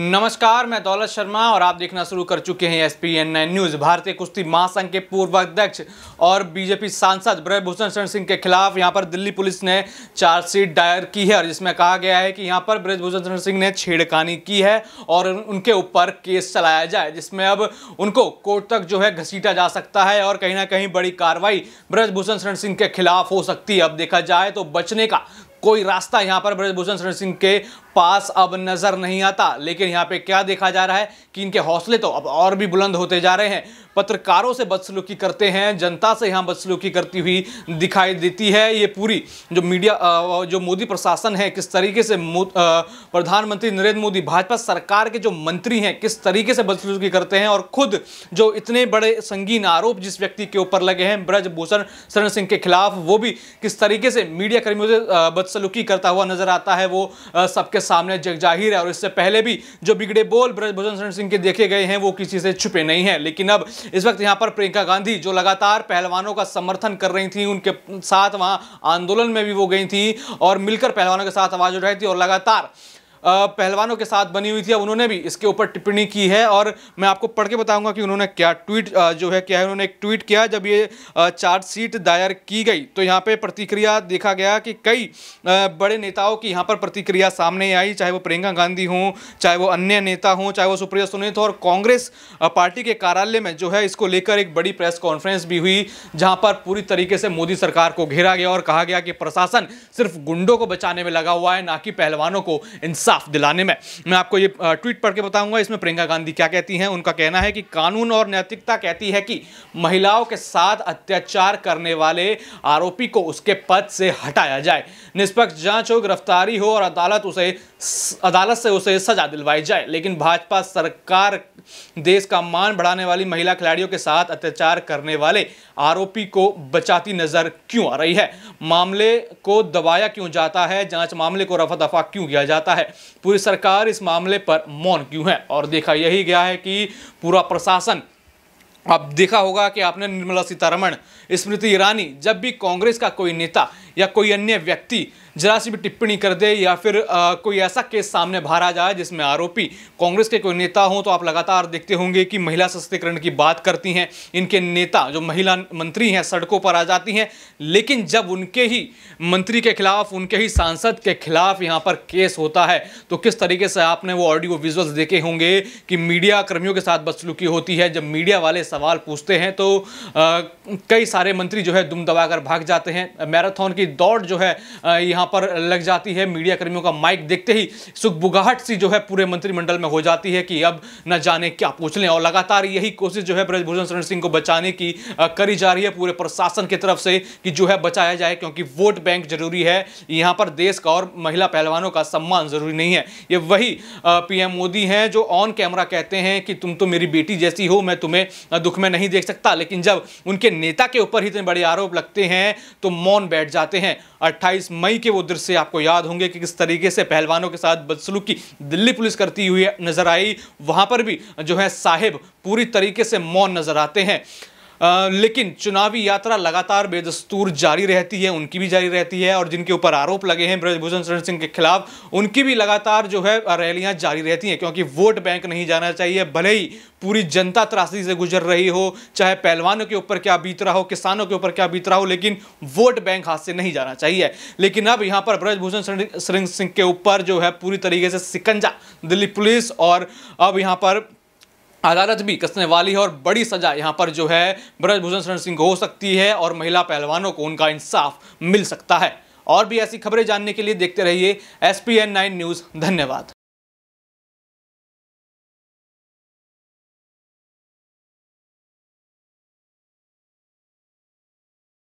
नमस्कार मैं दौलत शर्मा और आप देखना शुरू कर चुके हैं S P N nine news भारतीय कुश्ती महासंघ के पूर्व अध्यक्ष और बीजेपी सांसद ब्रजभूषण शरण सिंह के खिलाफ यहां पर दिल्ली पुलिस ने चार्जशीट दायर की है और जिसमें कहा गया है कि यहां पर ब्रजभूषण शरण सिंह ने छेड़खानी की है और उनके ऊपर केस चलाया जाए जिसमें अब उनको कोर्ट तक जो है घसीटा जा सकता है और कहीं ना कहीं बड़ी कार्रवाई ब्रजभूषण शरण सिंह के खिलाफ हो सकती है अब देखा जाए तो बचने का कोई रास्ता यहाँ पर ब्रजभूषण शरण सिंह के पास अब नज़र नहीं आता लेकिन यहाँ पे क्या देखा जा रहा है कि इनके हौसले तो अब और भी बुलंद होते जा रहे हैं पत्रकारों से बदसलूकी करते हैं जनता से यहाँ बदसलूकी करती हुई दिखाई देती है ये पूरी जो मीडिया जो मोदी प्रशासन है किस तरीके से प्रधानमंत्री नरेंद्र मोदी भाजपा सरकार के जो मंत्री हैं किस तरीके से बदसलूकी करते हैं और खुद जो इतने बड़े संगीन आरोप जिस व्यक्ति के ऊपर लगे हैं ब्रजभूषण शरण सिंह के खिलाफ वो भी किस तरीके से मीडिया कर्मियों से बदसलूकी करता हुआ नजर आता है वो सबके सबके सामने जगजाहिर है और इससे पहले भी जो बिगड़े बोल ब्रजभूषण शरण सिंह के देखे गए हैं वो किसी से छुपे नहीं हैं लेकिन अब इस वक्त यहाँ पर प्रियंका गांधी जो लगातार पहलवानों का समर्थन कर रही थी उनके साथ वहाँ आंदोलन में भी वो गई थी और मिलकर पहलवानों के साथ आवाज़ उठाई थी और लगातार पहलवानों के साथ बनी हुई थी अब उन्होंने भी इसके ऊपर टिप्पणी की है और मैं आपको पढ़ के बताऊंगा कि उन्होंने क्या ट्वीट जो है क्या है उन्होंने एक ट्वीट किया जब ये चार्जशीट दायर की गई तो यहाँ पे प्रतिक्रिया देखा गया कि कई बड़े नेताओं की यहाँ पर प्रतिक्रिया सामने आई चाहे वो प्रियंका गांधी हों चाहे वो अन्य नेता हों चाहे वो सुप्रिया सुनीत हो और कांग्रेस पार्टी के कार्यालय में जो है इसको लेकर एक बड़ी प्रेस कॉन्फ्रेंस भी हुई जहाँ पर पूरी तरीके से मोदी सरकार को घेरा गया और कहा गया कि प्रशासन सिर्फ गुंडों को बचाने में लगा हुआ है ना कि पहलवानों को इंसान इंसाफ दिलाने में मैं आपको ये ट्वीट पढ़ के बताऊंगा इसमें प्रियंका गांधी क्या कहती हैं उनका कहना है कि कानून और नैतिकता कहती है कि महिलाओं के साथ अत्याचार करने वाले आरोपी को उसके पद से हटाया जाए निष्पक्ष जांच हो गिरफ्तारी हो और अदालत उसे अदालत से उसे सजा दिलवाई जाए लेकिन भाजपा सरकार देश का मान बढ़ाने वाली महिला खिलाड़ियों के साथ अत्याचार करने वाले आरोपी को बचाती नजर क्यों आ रही है मामले को दबाया क्यों जाता है जांच मामले को रफा दफा क्यों किया जाता है पूरी सरकार इस मामले पर मौन क्यों है और देखा यही गया है कि पूरा प्रशासन अब देखा होगा कि आपने निर्मला सीतारमण स्मृति ईरानी जब भी कांग्रेस का कोई नेता या कोई अन्य व्यक्ति जरा सी भी टिप्पणी कर दे या फिर आ, कोई ऐसा केस सामने बाहर आ जाए जिसमें आरोपी कांग्रेस के कोई नेता हों तो आप लगातार देखते होंगे कि महिला सशक्तिकरण की बात करती हैं इनके नेता जो महिला मंत्री हैं सड़कों पर आ जाती हैं लेकिन जब उनके ही मंत्री के खिलाफ उनके ही सांसद के खिलाफ यहाँ पर केस होता है तो किस तरीके से आपने वो ऑडियो विजुअल्स देखे होंगे कि मीडिया कर्मियों के साथ बदसलूकी होती है जब मीडिया वाले सवाल पूछते हैं तो कई सारे मंत्री जो है दुम दबाकर भाग जाते हैं मैराथन की दौड़ जो है यहाँ पर लग जाती है मीडिया कर्मियों का माइक देखते ही सुखबुगाहट सी जो है पूरे मंत्रिमंडल में हो जाती है कि अब न जाने क्या पूछ लें और लगातार यही कोशिश जो है ब्रजभूषण शरण सिंह को बचाने की करी जा रही है पूरे प्रशासन की तरफ से कि जो है बचाया जाए क्योंकि वोट बैंक जरूरी है यहाँ पर देश का और महिला पहलवानों का सम्मान जरूरी नहीं है ये वही पीएम मोदी हैं जो ऑन कैमरा कहते हैं कि तुम तो मेरी बेटी जैसी हो मैं तुम्हें दुख में नहीं देख सकता लेकिन जब उनके नेता के ऊपर ही इतने बड़े आरोप लगते हैं तो मौन बैठ जाते हैं 28 मई के के वो दृश्य आपको याद होंगे कि किस तरीके से पहलवानों के साथ बदसलूकी दिल्ली पुलिस करती हुई नजर आई वहां पर भी जो है साहेब पूरी तरीके से मौन नजर आते हैं लेकिन चुनावी यात्रा लगातार बेदस्तूर जारी रहती है उनकी भी जारी रहती है और जिनके ऊपर आरोप लगे हैं ब्रजभूषण शरण सिंह के खिलाफ उनकी भी लगातार जो है रैलियां जारी रहती हैं क्योंकि वोट बैंक नहीं जाना चाहिए भले ही पूरी जनता त्रासदी से गुजर रही हो चाहे पहलवानों के ऊपर क्या बीत रहा हो किसानों के ऊपर क्या बीत रहा हो लेकिन वोट बैंक हाथ से नहीं जाना चाहिए लेकिन अब यहाँ पर ब्रजभूषण शरण सिंह के ऊपर जो है पूरी तरीके से सिकंजा दिल्ली पुलिस और अब यहाँ पर अदालत भी कसने वाली है और बड़ी सजा यहाँ पर जो है ब्रजभूषण शरण सिंह को हो सकती है और महिला पहलवानों को उनका इंसाफ मिल सकता है और भी ऐसी खबरें जानने के लिए देखते रहिए S P N nine news धन्यवाद